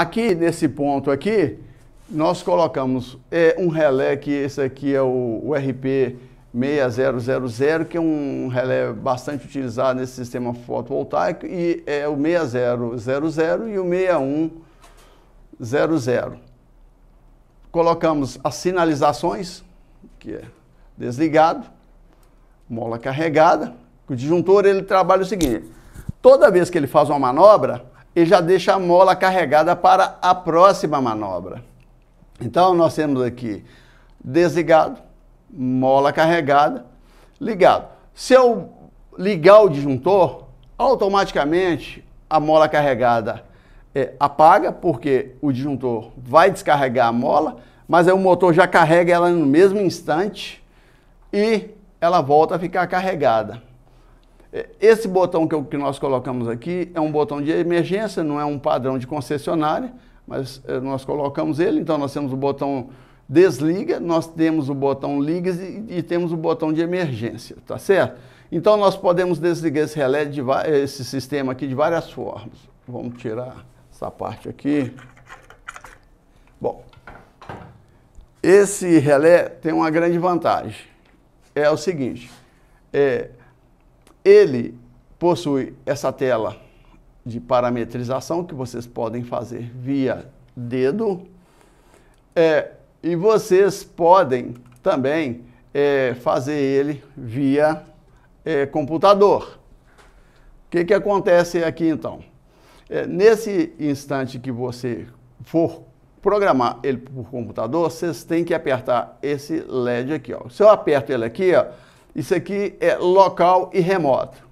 Aqui nesse ponto aqui, nós colocamos é, um relé, que esse aqui é o, o RP6000, que é um relé bastante utilizado nesse sistema fotovoltaico, e é o 6000 e o 6100. Colocamos as sinalizações, que é desligado, mola carregada. O disjuntor ele trabalha o seguinte, toda vez que ele faz uma manobra, e já deixa a mola carregada para a próxima manobra. Então, nós temos aqui desligado, mola carregada, ligado. Se eu ligar o disjuntor, automaticamente a mola carregada é, apaga, porque o disjuntor vai descarregar a mola, mas aí o motor já carrega ela no mesmo instante e ela volta a ficar carregada. Esse botão que, eu, que, nós colocamos aqui é um botão de emergência, não é um padrão de concessionária, mas eh, nós colocamos ele, então nós temos o botão desliga, nós temos o botão liga e, e temos o botão de emergência, tá certo? Então nós podemos desligar esse relé, de, esse sistema aqui de várias formas. Vamos tirar essa parte aqui. Bom, esse relé tem uma grande vantagem. É o seguinte, é, ele possui essa tela de parametrização que vocês podem fazer via dedo. É, e vocês podem também é, fazer ele via é, computador. O que, que acontece aqui então? É, nesse instante que você for programar ele por computador, vocês têm que apertar esse LED aqui. Ó. Se eu aperto ele aqui, ó, isso aqui é local e remoto.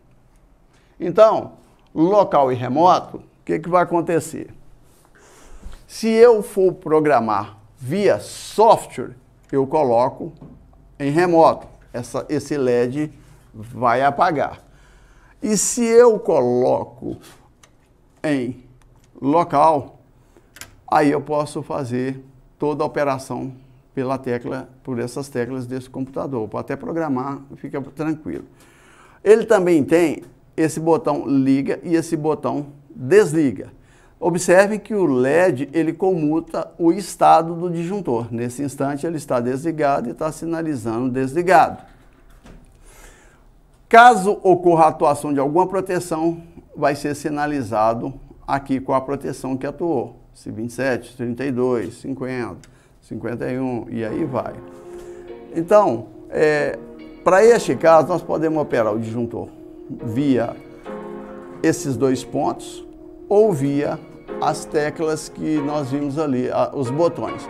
Então, local e remoto, o que, que vai acontecer? Se eu for programar via software, eu coloco em remoto. Essa, esse LED vai apagar. E se eu coloco em local, aí eu posso fazer toda a operação pela tecla, por essas teclas desse computador. para até programar, fica tranquilo. Ele também tem esse botão liga e esse botão desliga. Observem que o LED ele comuta o estado do disjuntor. Nesse instante ele está desligado e está sinalizando desligado. Caso ocorra a atuação de alguma proteção, vai ser sinalizado aqui com a proteção que atuou. Se 27, 32, 50. 51 e aí vai. Então, é, para este caso, nós podemos operar o disjuntor via esses dois pontos ou via as teclas que nós vimos ali, os botões.